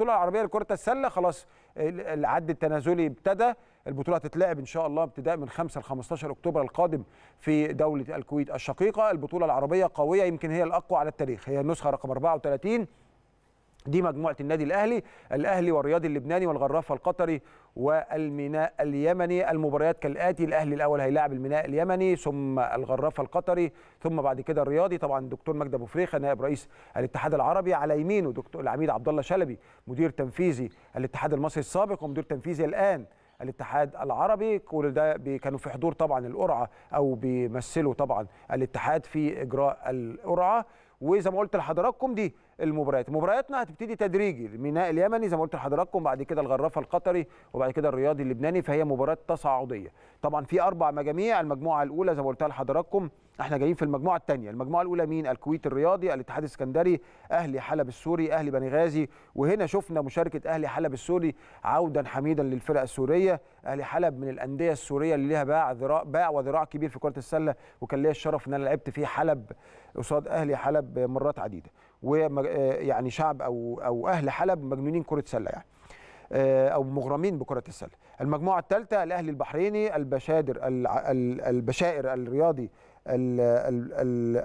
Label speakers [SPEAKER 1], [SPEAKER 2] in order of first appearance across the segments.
[SPEAKER 1] البطوله العربيه لكره السله خلاص العد التنازلي ابتدى البطوله هتتلعب ان شاء الله ابتداء من 5 ل 15 اكتوبر القادم في دوله الكويت الشقيقه البطوله العربيه قويه يمكن هي الاقوى على التاريخ هي النسخه رقم 34 دي مجموعة النادي الأهلي الأهلي والرياضي اللبناني والغرافة القطري والميناء اليمني المباريات كالآتي الأهلي الأول هيلاعب الميناء اليمني ثم الغرافة القطري ثم بعد كده الرياضي طبعا دكتور مجدي أبو فريخة نائب رئيس الاتحاد العربي على يمينه دكتور العميد عبد الله شلبي مدير تنفيذي الاتحاد المصري السابق ومدير تنفيذي الآن الاتحاد العربي كل ده كانوا في حضور طبعا القرعه او بيمثلوا طبعا الاتحاد في اجراء القرعه وزي ما قلت لحضراتكم دي المباريات مبارياتنا هتبتدي تدريجي الميناء اليمني زي ما قلت لحضراتكم بعد كده الغرافه القطري وبعد كده الرياضي اللبناني فهي مباراه تصاعديه طبعا في اربع مجاميع المجموعه الاولى زي ما قلت لحضراتكم احنا جايين في المجموعه الثانيه المجموعه الاولى مين الكويت الرياضي الاتحاد السكندري اهلي حلب السوري اهلي بني غازي وهنا شفنا مشاركه اهلي حلب السوري عودا حميدا للفرق السوريه اهلي حلب من الانديه السوريه اللي ليها باع ذراع باع وذراع كبير في كره السله وكان ليا الشرف ان انا لعبت في حلب قصاد اهلي حلب حلب مرات عديده ويعني آه، شعب او او اهل حلب مجنونين كره سله يعني آه، او مغرمين بكره السله المجموعه الثالثه الاهلي البحريني البشادر البشائر الرياضي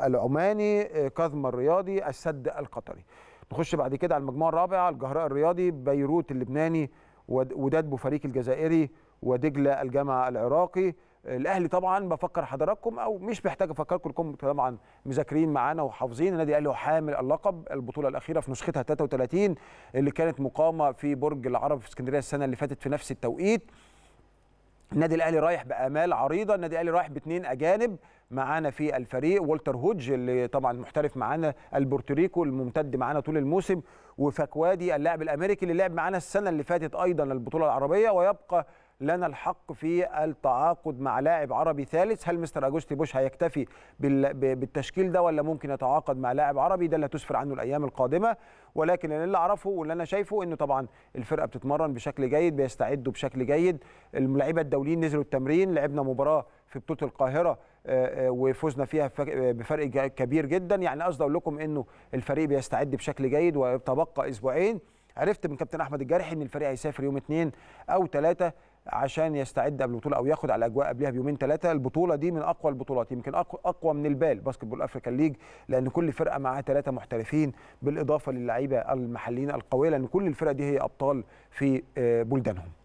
[SPEAKER 1] العماني آه، كاظم الرياضي السد القطري نخش بعد كده على المجموعه الرابعه الجهراء الرياضي بيروت اللبناني وداد بوفريك الجزائري ودجله الجامعه العراقي الاهلي طبعا بفكر حضراتكم او مش محتاج افكركم كلكم طبعا مذاكرين معانا وحافظين النادي الاهلي حامل اللقب البطوله الاخيره في نسختها 33 اللي كانت مقامه في برج العرب في اسكندريه السنه اللي فاتت في نفس التوقيت النادي الاهلي رايح بامال عريضه النادي الاهلي رايح باثنين اجانب معانا في الفريق والتر هودج اللي طبعا محترف معانا البورتوريكو الممتد معانا طول الموسم وفاكوادي اللاعب الامريكي اللي لعب معانا السنه اللي فاتت ايضا البطوله العربيه ويبقى لنا الحق في التعاقد مع لاعب عربي ثالث هل مستر اجوستي بوش هيكتفي بالتشكيل ده ولا ممكن يتعاقد مع لاعب عربي ده اللي هتسفر عنه الايام القادمه ولكن اللي اعرفه واللي انا شايفه انه طبعا الفرقه بتتمرن بشكل جيد بيستعدوا بشكل جيد اللعيبه الدوليين نزلوا التمرين لعبنا مباراه في بطوله القاهره آه، آه، وفوزنا فيها بفرق كبير جدا يعني قصدي اقول لكم انه الفريق بيستعد بشكل جيد وتبقى اسبوعين عرفت من كابتن احمد الجارحي ان الفريق هيسافر يوم اثنين او ثلاثه عشان يستعد قبل البطوله او ياخد على الاجواء قبلها بيومين ثلاثه البطوله دي من اقوى البطولات يمكن اقوى من البال باسكت بول افريكان ليج لان كل فرقه معاها ثلاثه محترفين بالاضافه للعيبه المحليين القويه لان كل الفرق دي هي ابطال في آه، بلدانهم